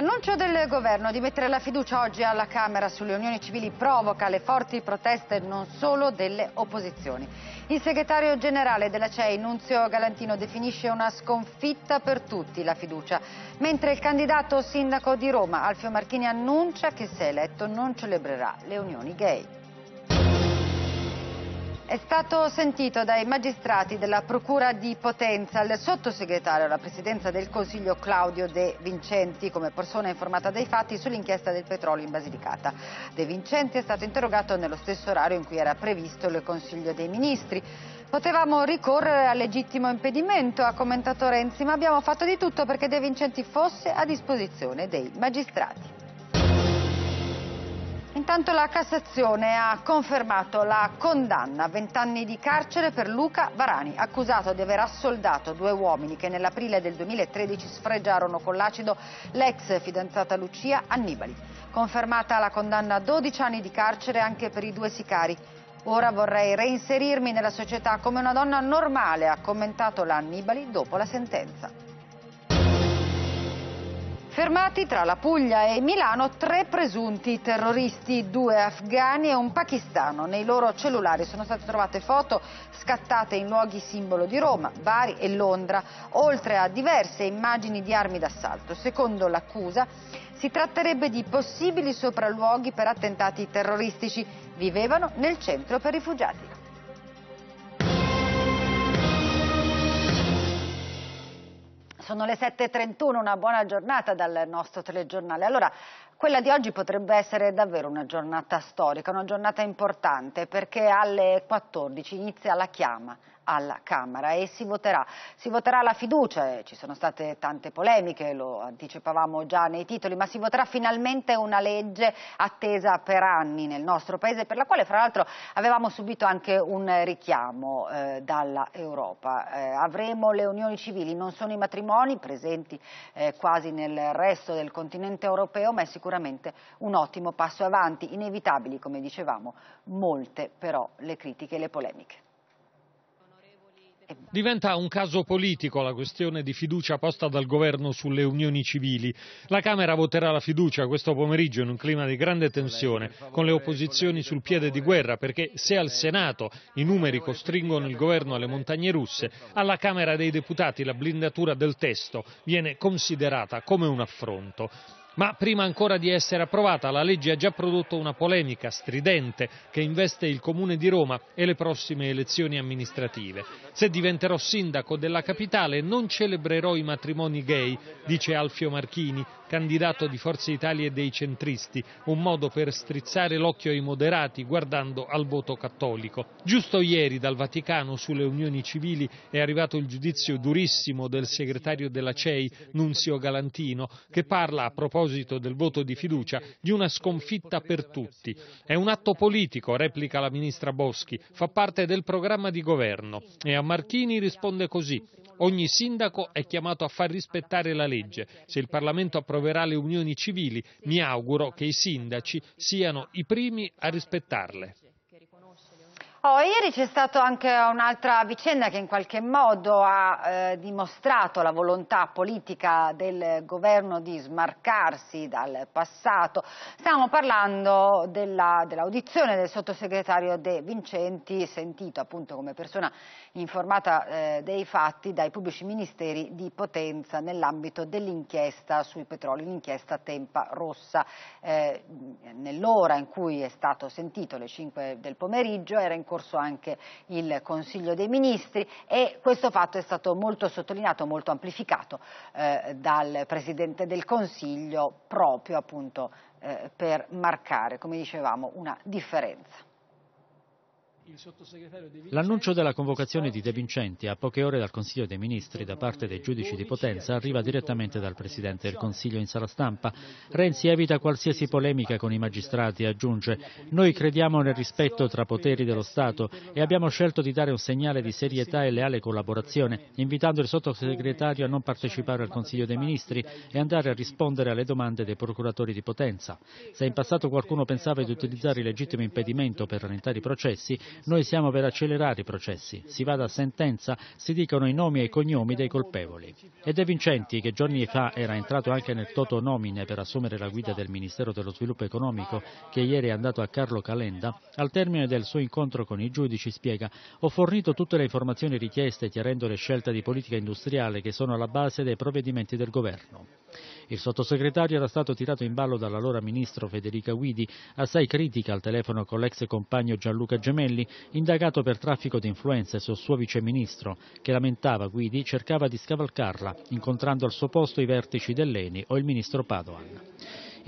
L'annuncio del governo di mettere la fiducia oggi alla Camera sulle unioni civili provoca le forti proteste non solo delle opposizioni. Il segretario generale della CEI, Nunzio Galantino, definisce una sconfitta per tutti la fiducia, mentre il candidato sindaco di Roma, Alfio Marchini, annuncia che se eletto non celebrerà le unioni gay. È stato sentito dai magistrati della Procura di Potenza il sottosegretario alla Presidenza del Consiglio Claudio De Vincenti come persona informata dei fatti sull'inchiesta del petrolio in Basilicata. De Vincenti è stato interrogato nello stesso orario in cui era previsto il Consiglio dei Ministri. Potevamo ricorrere al legittimo impedimento, ha commentato Renzi, ma abbiamo fatto di tutto perché De Vincenti fosse a disposizione dei magistrati. Intanto la Cassazione ha confermato la condanna a 20 anni di carcere per Luca Varani, accusato di aver assoldato due uomini che nell'aprile del 2013 sfregiarono con l'acido l'ex fidanzata Lucia Annibali. Confermata la condanna a 12 anni di carcere anche per i due sicari. Ora vorrei reinserirmi nella società come una donna normale, ha commentato la Annibali dopo la sentenza. Fermati tra la Puglia e Milano tre presunti terroristi, due afghani e un pakistano. Nei loro cellulari sono state trovate foto scattate in luoghi simbolo di Roma, Bari e Londra, oltre a diverse immagini di armi d'assalto. Secondo l'accusa si tratterebbe di possibili sopralluoghi per attentati terroristici. Vivevano nel centro per rifugiati. Sono le 7.31, una buona giornata dal nostro telegiornale. Allora, quella di oggi potrebbe essere davvero una giornata storica, una giornata importante perché alle 14 inizia la chiama alla Camera e si voterà. Si voterà la fiducia, eh, ci sono state tante polemiche, lo anticipavamo già nei titoli, ma si voterà finalmente una legge attesa per anni nel nostro Paese, per la quale fra l'altro avevamo subito anche un richiamo eh, dall'Europa. Eh, avremo le unioni civili, non sono i matrimoni presenti eh, quasi nel resto del continente europeo, ma è sicuramente un ottimo passo avanti, inevitabili come dicevamo, molte però le critiche e le polemiche. Eh, Diventa un caso politico la questione di fiducia posta dal governo sulle unioni civili. La Camera voterà la fiducia questo pomeriggio in un clima di grande tensione, con le opposizioni sul piede di guerra, perché se al Senato i numeri costringono il governo alle montagne russe, alla Camera dei Deputati la blindatura del testo viene considerata come un affronto. Ma prima ancora di essere approvata, la legge ha già prodotto una polemica stridente che investe il Comune di Roma e le prossime elezioni amministrative. Se diventerò sindaco della capitale non celebrerò i matrimoni gay, dice Alfio Marchini, candidato di Forza Italia e dei centristi, un modo per strizzare l'occhio ai moderati guardando al voto cattolico. Giusto ieri dal Vaticano sulle unioni civili è arrivato il giudizio durissimo del segretario della CEI, Nunzio Galantino, che parla a proposito proposito del voto di fiducia, di una sconfitta per tutti. È un atto politico, replica la ministra Boschi, fa parte del programma di governo e a Marchini risponde così. Ogni sindaco è chiamato a far rispettare la legge. Se il Parlamento approverà le unioni civili, mi auguro che i sindaci siano i primi a rispettarle. Oh, ieri c'è stata anche un'altra vicenda che in qualche modo ha eh, dimostrato la volontà politica del governo di smarcarsi dal passato. Stiamo parlando dell'audizione dell del sottosegretario De Vincenti, sentito appunto come persona informata eh, dei fatti dai pubblici ministeri di Potenza nell'ambito dell'inchiesta sui petroli, l'inchiesta Tempa Rossa. Eh, Nell'ora in cui è stato sentito, le 5 del pomeriggio, era in corso anche il Consiglio dei Ministri e questo fatto è stato molto sottolineato, molto amplificato eh, dal Presidente del Consiglio proprio appunto eh, per marcare, come dicevamo, una differenza. L'annuncio della convocazione di De Vincenti a poche ore dal Consiglio dei Ministri da parte dei giudici di Potenza arriva direttamente dal Presidente del Consiglio in sala stampa. Renzi evita qualsiasi polemica con i magistrati e aggiunge «Noi crediamo nel rispetto tra poteri dello Stato e abbiamo scelto di dare un segnale di serietà e leale collaborazione, invitando il sottosegretario a non partecipare al Consiglio dei Ministri e andare a rispondere alle domande dei procuratori di Potenza. Se in passato qualcuno pensava di utilizzare il legittimo impedimento per rallentare i processi, noi siamo per accelerare i processi, si vada a sentenza, si dicono i nomi e i cognomi dei colpevoli. E De Vincenti, che giorni fa era entrato anche nel Toto Nomine per assumere la guida del Ministero dello Sviluppo Economico, che ieri è andato a Carlo Calenda, al termine del suo incontro con i giudici spiega «Ho fornito tutte le informazioni richieste chiarendo le scelte di politica industriale che sono alla base dei provvedimenti del Governo». Il sottosegretario era stato tirato in ballo dall'allora ministro Federica Guidi, assai critica al telefono con l'ex compagno Gianluca Gemelli, indagato per traffico di influenze sul suo viceministro, che lamentava Guidi cercava di scavalcarla, incontrando al suo posto i vertici dell'ENI o il ministro Padoan.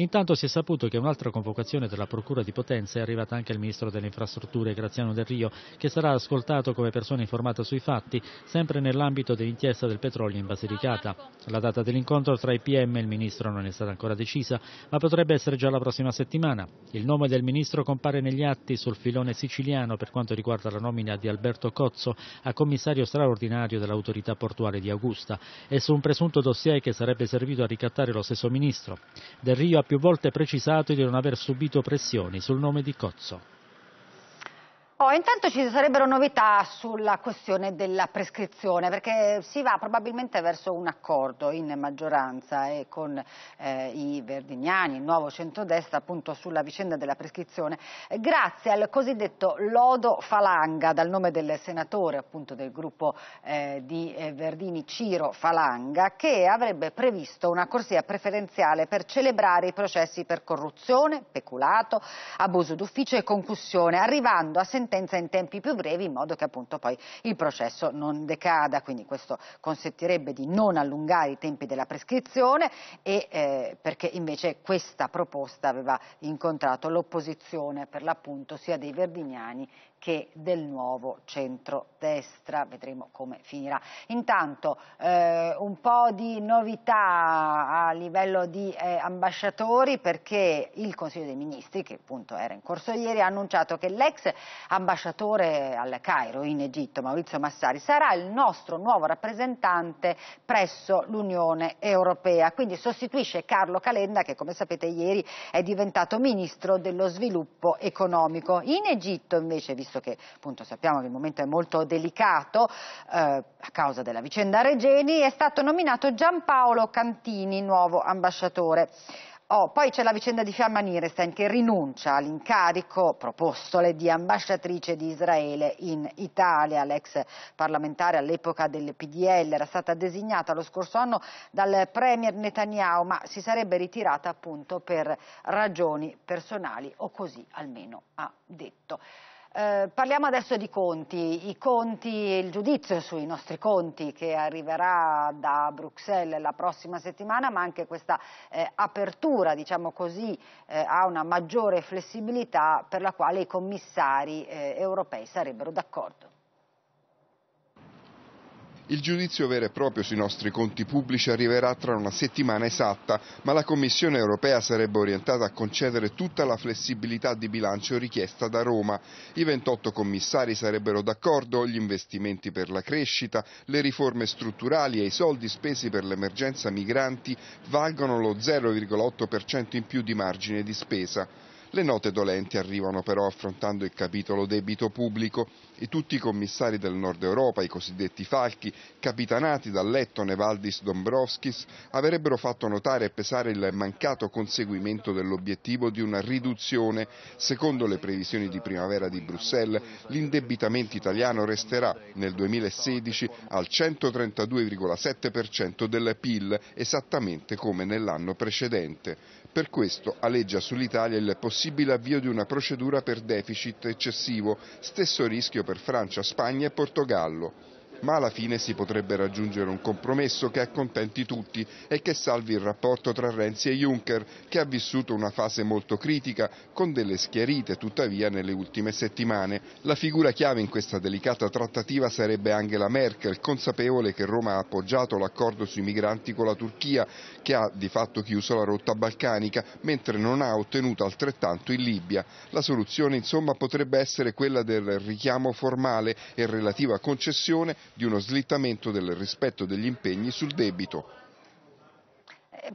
Intanto si è saputo che un'altra convocazione della Procura di Potenza è arrivata anche al Ministro delle Infrastrutture Graziano Del Rio, che sarà ascoltato come persona informata sui fatti, sempre nell'ambito dell'inchiesta del petrolio in Basilicata. La data dell'incontro tra i PM e il Ministro non è stata ancora decisa, ma potrebbe essere già la prossima settimana. Il nome del Ministro compare negli atti sul filone siciliano per quanto riguarda la nomina di Alberto Cozzo a commissario straordinario dell'autorità portuale di Augusta e su un presunto dossier che sarebbe servito a ricattare lo stesso Ministro. Del Rio ha più volte precisato di non aver subito pressioni sul nome di Cozzo. Oh, intanto ci sarebbero novità sulla questione della prescrizione, perché si va probabilmente verso un accordo in maggioranza e con eh, i Verdignani, il nuovo centrodestra, appunto sulla vicenda della prescrizione, grazie al cosiddetto lodo Falanga, dal nome del senatore appunto del gruppo eh, di eh, Verdini Ciro Falanga, che avrebbe previsto una corsia preferenziale per celebrare i processi per corruzione, peculato, abuso d'ufficio e concussione, arrivando a sentire sentenza in tempi più brevi in modo che appunto poi il processo non decada, quindi questo consentirebbe di non allungare i tempi della prescrizione e eh, perché invece questa proposta aveva incontrato l'opposizione per l'appunto sia dei verdiniani che del nuovo centrodestra. Vedremo come finirà. Intanto eh, un po' di novità a livello di eh, ambasciatori perché il Consiglio dei Ministri, che appunto era in corso ieri, ha annunciato che l'ex ambasciatore al Cairo in Egitto, Maurizio Massari, sarà il nostro nuovo rappresentante presso l'Unione Europea. Quindi sostituisce Carlo Calenda che come sapete ieri è diventato ministro dello sviluppo economico. In Egitto invece, vi visto che appunto sappiamo che il momento è molto delicato eh, a causa della vicenda Regeni, è stato nominato Giampaolo Cantini nuovo ambasciatore. Oh, poi c'è la vicenda di Fiamma Nirestein che rinuncia all'incarico propostole di ambasciatrice di Israele in Italia. L'ex parlamentare all'epoca del PDL era stata designata lo scorso anno dal premier Netanyahu, ma si sarebbe ritirata appunto per ragioni personali, o così almeno ha detto. Eh, parliamo adesso di conti, i conti e il giudizio sui nostri conti che arriverà da Bruxelles la prossima settimana, ma anche questa eh, apertura diciamo così, eh, a una maggiore flessibilità per la quale i commissari eh, europei sarebbero d'accordo. Il giudizio vero e proprio sui nostri conti pubblici arriverà tra una settimana esatta, ma la Commissione europea sarebbe orientata a concedere tutta la flessibilità di bilancio richiesta da Roma. I 28 commissari sarebbero d'accordo, gli investimenti per la crescita, le riforme strutturali e i soldi spesi per l'emergenza migranti valgono lo 0,8% in più di margine di spesa. Le note dolenti arrivano però affrontando il capitolo debito pubblico e tutti i commissari del nord Europa, i cosiddetti falchi, capitanati da Lettone Valdis Dombrovskis, avrebbero fatto notare e pesare il mancato conseguimento dell'obiettivo di una riduzione. Secondo le previsioni di primavera di Bruxelles, l'indebitamento italiano resterà nel 2016 al 132,7% del PIL, esattamente come nell'anno precedente. Per questo alleggia sull'Italia il possibile avvio di una procedura per deficit eccessivo, stesso rischio per Francia, Spagna e Portogallo ma alla fine si potrebbe raggiungere un compromesso che accontenti tutti e che salvi il rapporto tra Renzi e Juncker, che ha vissuto una fase molto critica, con delle schiarite tuttavia nelle ultime settimane. La figura chiave in questa delicata trattativa sarebbe Angela Merkel, consapevole che Roma ha appoggiato l'accordo sui migranti con la Turchia, che ha di fatto chiuso la rotta balcanica, mentre non ha ottenuto altrettanto in Libia. La soluzione insomma potrebbe essere quella del richiamo formale e relativa concessione di uno slittamento del rispetto degli impegni sul debito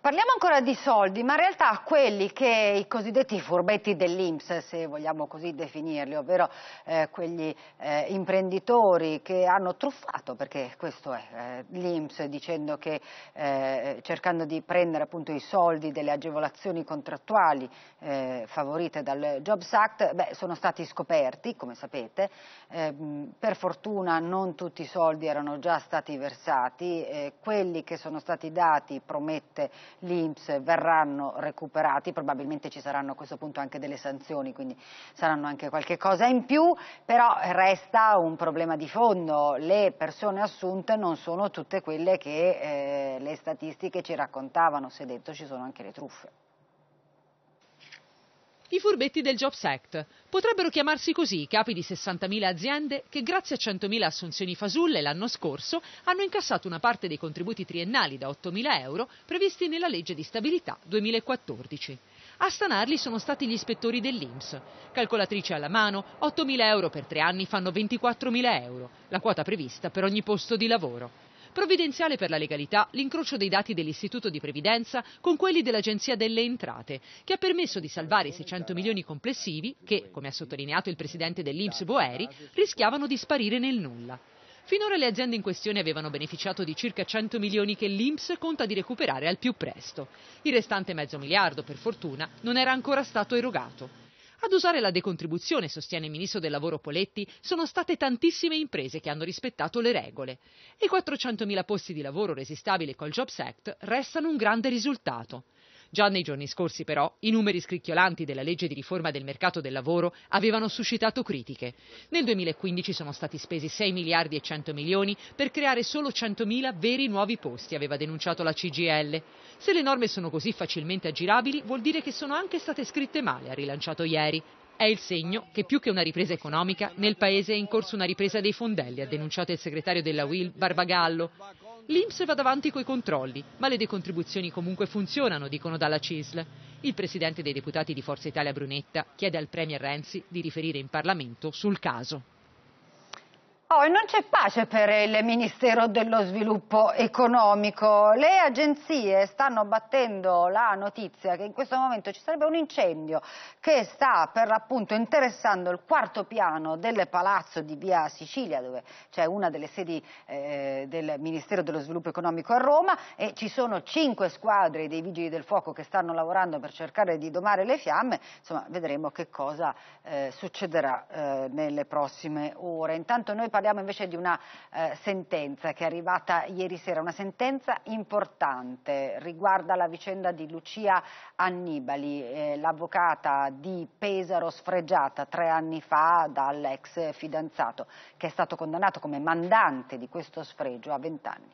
parliamo ancora di soldi, ma in realtà quelli che i cosiddetti furbetti dell'Inps, se vogliamo così definirli, ovvero eh, quegli eh, imprenditori che hanno truffato, perché questo è eh, l'Inps, dicendo che eh, cercando di prendere appunto i soldi delle agevolazioni contrattuali eh, favorite dal Jobs Act, beh, sono stati scoperti, come sapete, ehm, per fortuna non tutti i soldi erano già stati versati, quelli che sono stati dati promette l'Inps verranno recuperati, probabilmente ci saranno a questo punto anche delle sanzioni, quindi saranno anche qualche cosa in più, però resta un problema di fondo, le persone assunte non sono tutte quelle che eh, le statistiche ci raccontavano, se detto ci sono anche le truffe. I furbetti del Jobs Act. Potrebbero chiamarsi così i capi di 60.000 aziende che grazie a 100.000 assunzioni fasulle l'anno scorso hanno incassato una parte dei contributi triennali da 8.000 euro previsti nella legge di stabilità 2014. A stanarli sono stati gli ispettori dell'Inps. Calcolatrice alla mano, 8.000 euro per tre anni fanno 24.000 euro, la quota prevista per ogni posto di lavoro. Provvidenziale per la legalità l'incrocio dei dati dell'Istituto di Previdenza con quelli dell'Agenzia delle Entrate, che ha permesso di salvare i 600 milioni complessivi che, come ha sottolineato il presidente dell'Inps Boeri, rischiavano di sparire nel nulla. Finora le aziende in questione avevano beneficiato di circa 100 milioni che l'Inps conta di recuperare al più presto. Il restante mezzo miliardo, per fortuna, non era ancora stato erogato. Ad usare la decontribuzione, sostiene il ministro del lavoro Poletti, sono state tantissime imprese che hanno rispettato le regole. E I 400.000 posti di lavoro resistabili col Jobs Act restano un grande risultato. Già nei giorni scorsi, però, i numeri scricchiolanti della legge di riforma del mercato del lavoro avevano suscitato critiche. Nel 2015 sono stati spesi 6 miliardi e 100 milioni per creare solo 100.000 veri nuovi posti, aveva denunciato la CGL. Se le norme sono così facilmente aggirabili, vuol dire che sono anche state scritte male, ha rilanciato ieri è il segno che più che una ripresa economica, nel Paese è in corso una ripresa dei fondelli, ha denunciato il segretario della Will Barbagallo. L'Inps va davanti coi controlli, ma le decontribuzioni comunque funzionano, dicono dalla CISL. Il presidente dei deputati di Forza Italia Brunetta chiede al Premier Renzi di riferire in Parlamento sul caso. Oh, e non c'è pace per il Ministero dello Sviluppo Economico. Le agenzie stanno battendo la notizia che in questo momento ci sarebbe un incendio che sta per l'appunto interessando il quarto piano del palazzo di Via Sicilia, dove c'è una delle sedi eh, del Ministero dello Sviluppo Economico a Roma e ci sono cinque squadre dei vigili del fuoco che stanno lavorando per cercare di domare le fiamme. Insomma, vedremo che cosa eh, succederà eh, nelle prossime ore. Intanto noi parliamo invece di una eh, sentenza che è arrivata ieri sera, una sentenza importante, riguarda la vicenda di Lucia Annibali, eh, l'avvocata di Pesaro sfregiata tre anni fa dall'ex fidanzato che è stato condannato come mandante di questo sfregio a vent'anni.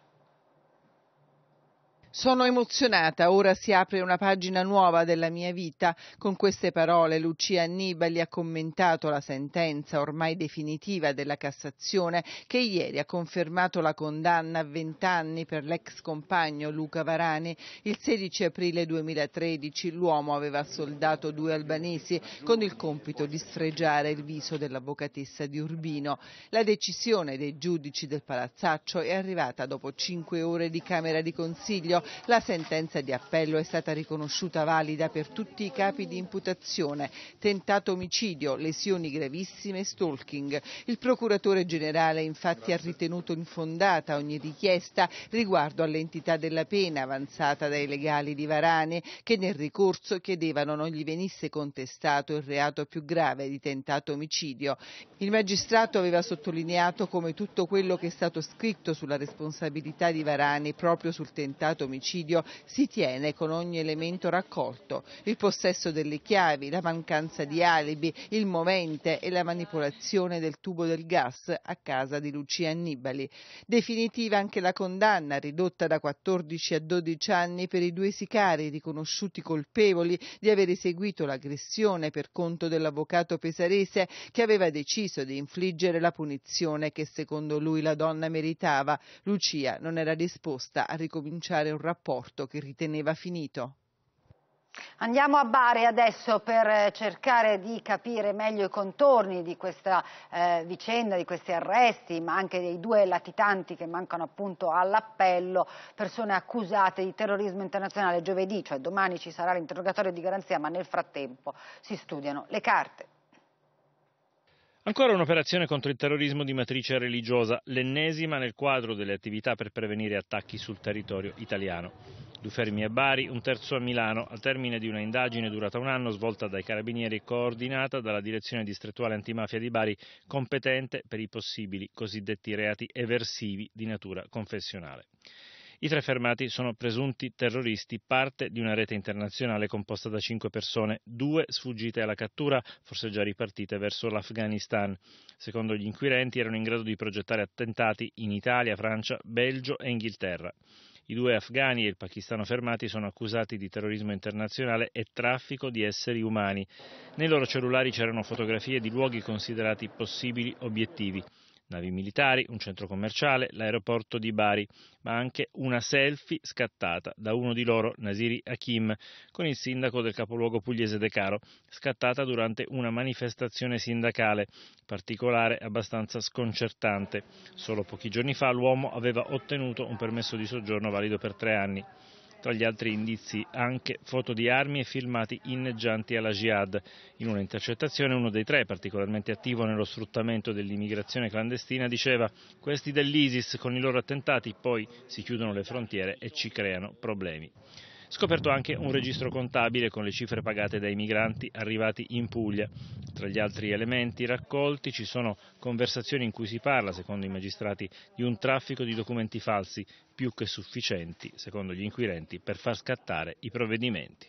Sono emozionata, ora si apre una pagina nuova della mia vita. Con queste parole Lucia Annibali ha commentato la sentenza ormai definitiva della Cassazione che ieri ha confermato la condanna a 20 anni per l'ex compagno Luca Varani. Il 16 aprile 2013 l'uomo aveva soldato due albanesi con il compito di sfregiare il viso dell'avvocatessa di Urbino. La decisione dei giudici del palazzaccio è arrivata dopo cinque ore di Camera di Consiglio la sentenza di appello è stata riconosciuta valida per tutti i capi di imputazione, tentato omicidio, lesioni gravissime e stalking. Il procuratore generale infatti ha ritenuto infondata ogni richiesta riguardo all'entità della pena avanzata dai legali di Varane che nel ricorso chiedevano non gli venisse contestato il reato più grave di tentato omicidio. Il magistrato aveva sottolineato come tutto quello che è stato scritto sulla responsabilità di Varane proprio sul tentato omicidio omicidio si tiene con ogni elemento raccolto, il possesso delle chiavi, la mancanza di alibi, il movente e la manipolazione del tubo del gas a casa di Lucia Annibali. Definitiva anche la condanna ridotta da 14 a 12 anni per i due sicari riconosciuti colpevoli di aver eseguito l'aggressione per conto dell'avvocato pesarese che aveva deciso di infliggere la punizione che secondo lui la donna meritava. Lucia non era disposta a ricominciare un rapporto che riteneva finito. Andiamo a Bari adesso per eh, cercare di capire meglio i contorni di questa eh, vicenda, di questi arresti, ma anche dei due latitanti che mancano appunto all'appello, persone accusate di terrorismo internazionale giovedì, cioè domani ci sarà l'interrogatorio di garanzia, ma nel frattempo si studiano le carte. Ancora un'operazione contro il terrorismo di matrice religiosa, l'ennesima nel quadro delle attività per prevenire attacchi sul territorio italiano. Due fermi a Bari, un terzo a Milano, al termine di una indagine durata un anno svolta dai carabinieri e coordinata dalla direzione distrettuale antimafia di Bari, competente per i possibili cosiddetti reati eversivi di natura confessionale. I tre fermati sono presunti terroristi, parte di una rete internazionale composta da cinque persone, due sfuggite alla cattura, forse già ripartite verso l'Afghanistan. Secondo gli inquirenti erano in grado di progettare attentati in Italia, Francia, Belgio e Inghilterra. I due afghani e il pakistano fermati sono accusati di terrorismo internazionale e traffico di esseri umani. Nei loro cellulari c'erano fotografie di luoghi considerati possibili obiettivi navi militari, un centro commerciale, l'aeroporto di Bari, ma anche una selfie scattata da uno di loro, Nasiri Hakim, con il sindaco del capoluogo pugliese De Caro, scattata durante una manifestazione sindacale, particolare abbastanza sconcertante. Solo pochi giorni fa l'uomo aveva ottenuto un permesso di soggiorno valido per tre anni tra gli altri indizi anche foto di armi e filmati inneggianti alla jihad. In un'intercettazione uno dei tre, particolarmente attivo nello sfruttamento dell'immigrazione clandestina, diceva questi dell'ISIS con i loro attentati poi si chiudono le frontiere e ci creano problemi. Scoperto anche un registro contabile con le cifre pagate dai migranti arrivati in Puglia. Tra gli altri elementi raccolti ci sono conversazioni in cui si parla, secondo i magistrati, di un traffico di documenti falsi più che sufficienti, secondo gli inquirenti, per far scattare i provvedimenti.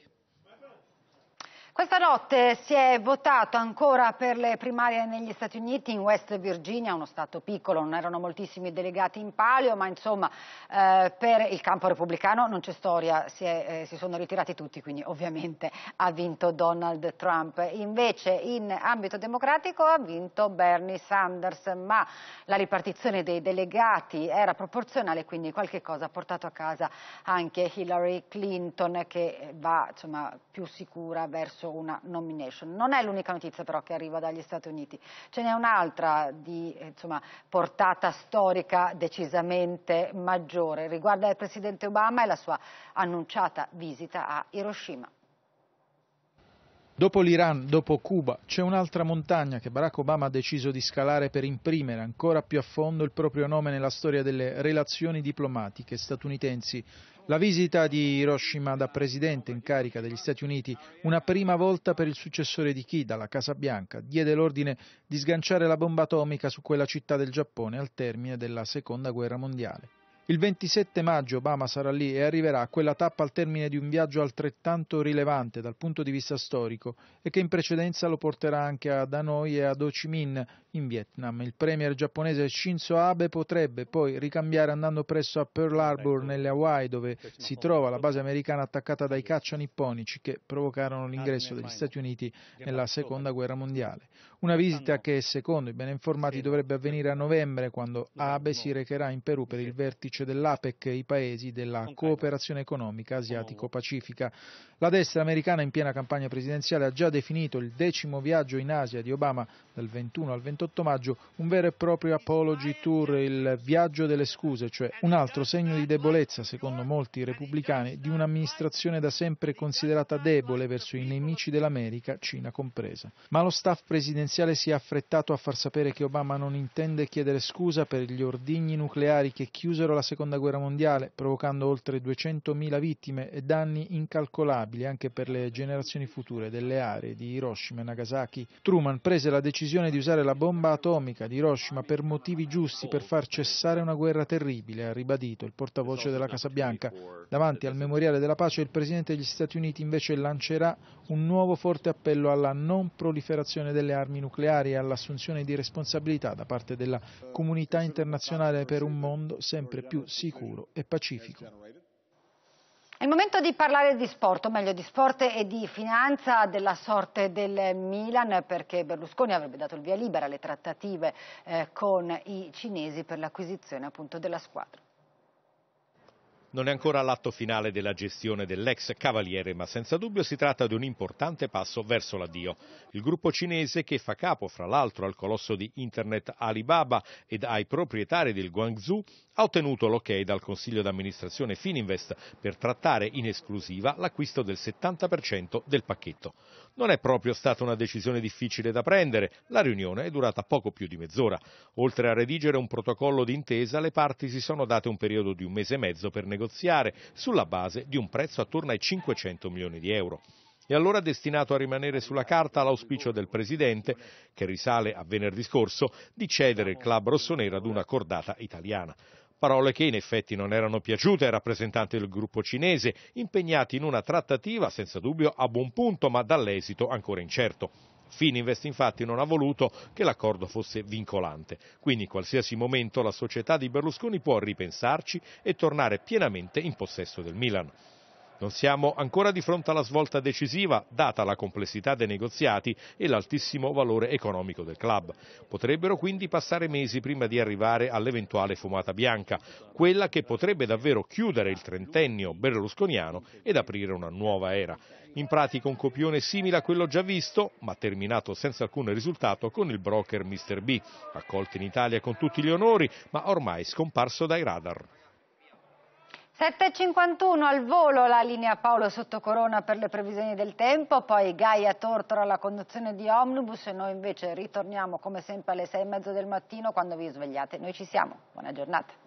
Questa notte si è votato ancora per le primarie negli Stati Uniti, in West Virginia, uno stato piccolo, non erano moltissimi delegati in palio, ma insomma eh, per il campo repubblicano non c'è storia, si, è, eh, si, sono ritirati tutti, quindi ovviamente ha vinto Donald Trump. Invece in ambito democratico ha vinto Bernie Sanders, ma la ripartizione dei delegati era proporzionale, quindi qualche cosa ha portato a casa anche Hillary Clinton che va insomma, più sicura verso successo una nomination. Non è l'unica notizia però che arriva dagli Stati Uniti, ce n'è un'altra di insomma, portata storica decisamente maggiore, riguarda il Presidente Obama e la sua annunciata visita a Hiroshima. Dopo l'Iran, dopo Cuba, c'è un'altra montagna che Barack Obama ha deciso di scalare per imprimere ancora più a fondo il proprio nome nella storia delle relazioni diplomatiche statunitensi la visita di Hiroshima da presidente in carica degli Stati Uniti, una prima volta per il successore di Kida alla Casa Bianca, diede l'ordine di sganciare la bomba atomica su quella città del Giappone al termine della Seconda Guerra Mondiale. Il 27 maggio Obama sarà lì e arriverà a quella tappa al termine di un viaggio altrettanto rilevante dal punto di vista storico e che in precedenza lo porterà anche ad Hanoi e ad Ho Chi Minh in Vietnam. Il premier giapponese Shinzo Abe potrebbe poi ricambiare andando presso a Pearl Harbor nelle Hawaii dove si trova la base americana attaccata dai caccia nipponici che provocarono l'ingresso degli Stati Uniti nella seconda guerra mondiale. Una visita che, secondo i ben informati, dovrebbe avvenire a novembre, quando Abe si recherà in Perù per il vertice dell'APEC e i paesi della cooperazione economica asiatico-pacifica. La destra americana in piena campagna presidenziale ha già definito il decimo viaggio in Asia di Obama dal 21 al 28 maggio un vero e proprio apology tour, il viaggio delle scuse, cioè un altro segno di debolezza, secondo molti repubblicani, di un'amministrazione da sempre considerata debole verso i nemici dell'America, Cina compresa. Ma lo staff presidenziale presidenziale si è affrettato a far sapere che Obama non intende chiedere scusa per gli ordigni nucleari che chiusero la Seconda Guerra Mondiale, provocando oltre 200.000 vittime e danni incalcolabili anche per le generazioni future delle aree di Hiroshima e Nagasaki. Truman prese la decisione di usare la bomba atomica di Hiroshima per motivi giusti, per far cessare una guerra terribile, ha ribadito il portavoce della Casa Bianca. Davanti al Memoriale della Pace il Presidente degli Stati Uniti invece lancerà un nuovo forte appello alla non proliferazione delle armi nucleari e all'assunzione di responsabilità da parte della comunità internazionale per un mondo sempre più sicuro e pacifico. È il momento di parlare di sport, o meglio di sport e di finanza, della sorte del Milan, perché Berlusconi avrebbe dato il via libera alle trattative eh, con i cinesi per l'acquisizione appunto della squadra non è ancora l'atto finale della gestione dell'ex Cavaliere, ma senza dubbio si tratta di un importante passo verso l'addio. Il gruppo cinese, che fa capo fra l'altro al colosso di internet Alibaba ed ai proprietari del Guangzhou, ha ottenuto l'ok dal consiglio d'amministrazione Fininvest per trattare in esclusiva l'acquisto del 70% del pacchetto. Non è proprio stata una decisione difficile da prendere, la riunione è durata poco più di mezz'ora. Oltre a redigere un protocollo d'intesa, le parti si sono date un periodo di un mese e mezzo per negoziare, sulla base di un prezzo attorno ai 500 milioni di euro. E allora destinato a rimanere sulla carta l'auspicio del Presidente, che risale a venerdì scorso, di cedere il club rossonero ad una cordata italiana parole che in effetti non erano piaciute ai rappresentanti del gruppo cinese, impegnati in una trattativa senza dubbio a buon punto ma dall'esito ancora incerto. Fininvest infatti non ha voluto che l'accordo fosse vincolante, quindi in qualsiasi momento la società di Berlusconi può ripensarci e tornare pienamente in possesso del Milan. Non siamo ancora di fronte alla svolta decisiva, data la complessità dei negoziati e l'altissimo valore economico del club. Potrebbero quindi passare mesi prima di arrivare all'eventuale fumata bianca, quella che potrebbe davvero chiudere il trentennio berlusconiano ed aprire una nuova era. In pratica un copione simile a quello già visto, ma terminato senza alcun risultato con il broker Mr. B, accolto in Italia con tutti gli onori, ma ormai scomparso dai radar. 7.51 al volo la linea Paolo sotto corona per le previsioni del tempo, poi Gaia Tortora alla conduzione di Omnibus e noi invece ritorniamo come sempre alle 6.30 del mattino quando vi svegliate. Noi ci siamo, buona giornata.